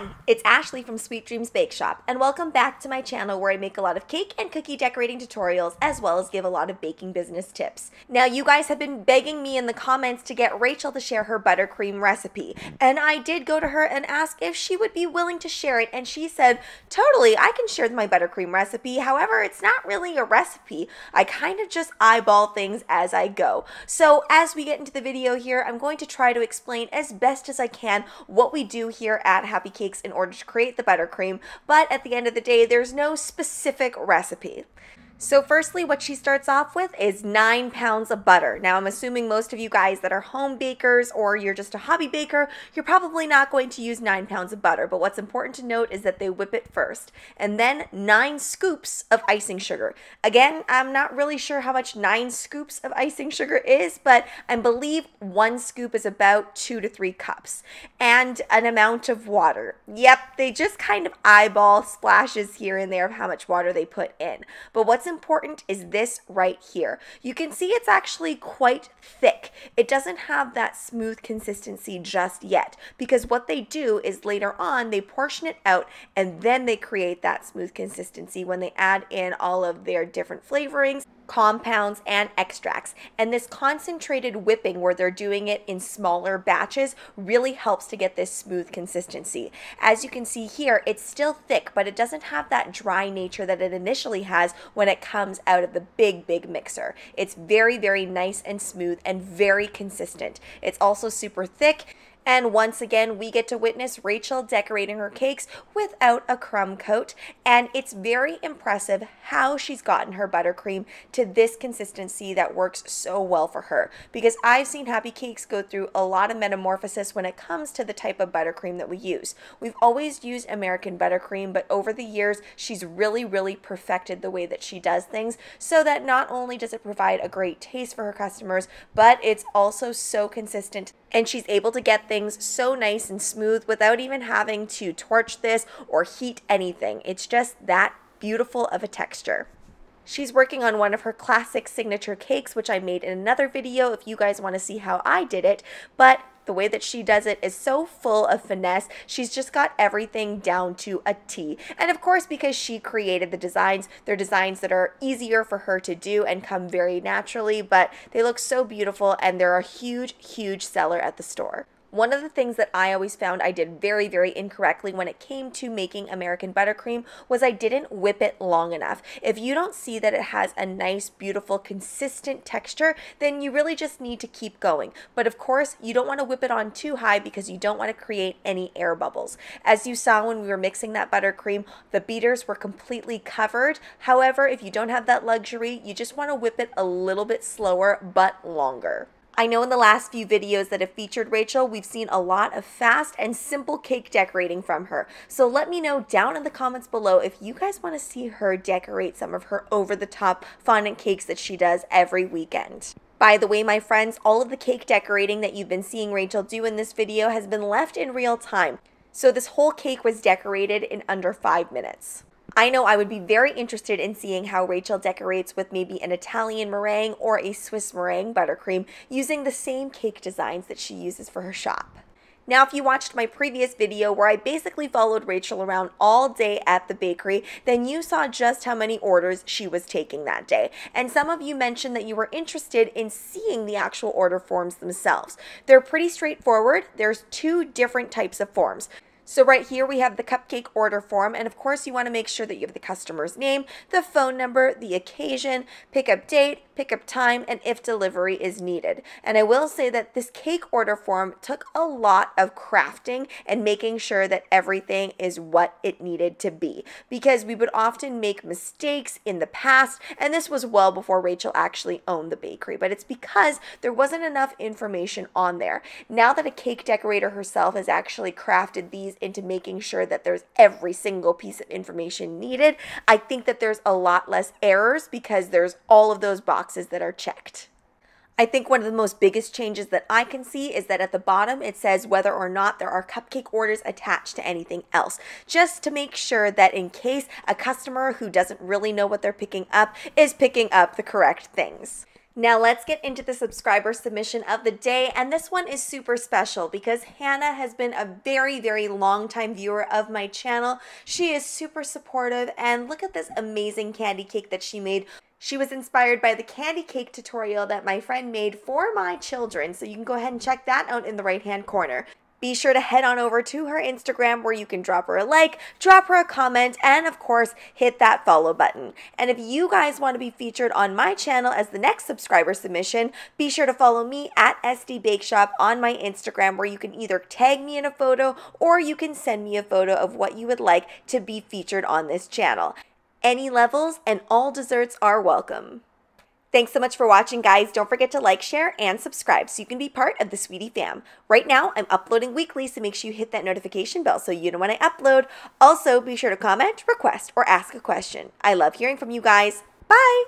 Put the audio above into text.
everyone! It's Ashley from Sweet Dreams Bake Shop, and welcome back to my channel where I make a lot of cake and cookie decorating tutorials as well as give a lot of baking business tips. Now, you guys have been begging me in the comments to get Rachel to share her buttercream recipe, and I did go to her and ask if she would be willing to share it, and she said, Totally, I can share my buttercream recipe. However, it's not really a recipe. I kind of just eyeball things as I go. So, as we get into the video here, I'm going to try to explain as best as I can what we do here at Happy Cake techniques in order to create the buttercream, but at the end of the day, there's no specific recipe. So, firstly, what she starts off with is nine pounds of butter. Now, I'm assuming most of you guys that are home bakers or you're just a hobby baker, you're probably not going to use nine pounds of butter. But what's important to note is that they whip it first and then nine scoops of icing sugar. Again, I'm not really sure how much nine scoops of icing sugar is, but I believe one scoop is about two to three cups and an amount of water. Yep, they just kind of eyeball splashes here and there of how much water they put in. But what's important is this right here. You can see it's actually quite thick. It doesn't have that smooth consistency just yet because what they do is later on they portion it out and then they create that smooth consistency when they add in all of their different flavorings compounds, and extracts. And this concentrated whipping, where they're doing it in smaller batches, really helps to get this smooth consistency. As you can see here, it's still thick, but it doesn't have that dry nature that it initially has when it comes out of the big, big mixer. It's very, very nice and smooth and very consistent. It's also super thick and once again, we get to witness Rachel decorating her cakes without a crumb coat. And it's very impressive how she's gotten her buttercream to this consistency that works so well for her. Because I've seen Happy Cakes go through a lot of metamorphosis when it comes to the type of buttercream that we use. We've always used American buttercream, but over the years, she's really, really perfected the way that she does things so that not only does it provide a great taste for her customers, but it's also so consistent and she's able to get things so nice and smooth without even having to torch this or heat anything. It's just that beautiful of a texture. She's working on one of her classic signature cakes, which I made in another video if you guys want to see how I did it. But the way that she does it is so full of finesse. She's just got everything down to a T. And of course, because she created the designs, they're designs that are easier for her to do and come very naturally, but they look so beautiful and they're a huge, huge seller at the store. One of the things that I always found I did very, very incorrectly when it came to making American buttercream was I didn't whip it long enough. If you don't see that it has a nice, beautiful, consistent texture, then you really just need to keep going. But of course, you don't want to whip it on too high because you don't want to create any air bubbles. As you saw when we were mixing that buttercream, the beaters were completely covered. However, if you don't have that luxury, you just want to whip it a little bit slower but longer. I know in the last few videos that have featured Rachel, we've seen a lot of fast and simple cake decorating from her. So let me know down in the comments below if you guys want to see her decorate some of her over-the-top fondant cakes that she does every weekend. By the way, my friends, all of the cake decorating that you've been seeing Rachel do in this video has been left in real time. So this whole cake was decorated in under five minutes. I know I would be very interested in seeing how Rachel decorates with maybe an Italian meringue or a Swiss meringue buttercream using the same cake designs that she uses for her shop. Now, if you watched my previous video where I basically followed Rachel around all day at the bakery, then you saw just how many orders she was taking that day. And some of you mentioned that you were interested in seeing the actual order forms themselves. They're pretty straightforward. There's two different types of forms. So right here we have the cupcake order form and of course you want to make sure that you have the customer's name, the phone number, the occasion, pickup date, pickup time, and if delivery is needed. And I will say that this cake order form took a lot of crafting and making sure that everything is what it needed to be because we would often make mistakes in the past. And this was well before Rachel actually owned the bakery, but it's because there wasn't enough information on there. Now that a cake decorator herself has actually crafted these into making sure that there's every single piece of information needed, I think that there's a lot less errors because there's all of those boxes boxes that are checked. I think one of the most biggest changes that I can see is that at the bottom it says whether or not there are cupcake orders attached to anything else, just to make sure that in case a customer who doesn't really know what they're picking up is picking up the correct things. Now let's get into the subscriber submission of the day and this one is super special because Hannah has been a very very long time viewer of my channel. She is super supportive and look at this amazing candy cake that she made she was inspired by the candy cake tutorial that my friend made for my children, so you can go ahead and check that out in the right hand corner. Be sure to head on over to her Instagram where you can drop her a like, drop her a comment, and of course, hit that follow button. And if you guys want to be featured on my channel as the next subscriber submission, be sure to follow me at SD Bake Shop on my Instagram where you can either tag me in a photo or you can send me a photo of what you would like to be featured on this channel any levels, and all desserts are welcome. Thanks so much for watching, guys. Don't forget to like, share, and subscribe so you can be part of the Sweetie fam. Right now, I'm uploading weekly, so make sure you hit that notification bell so you know when I upload. Also, be sure to comment, request, or ask a question. I love hearing from you guys. Bye!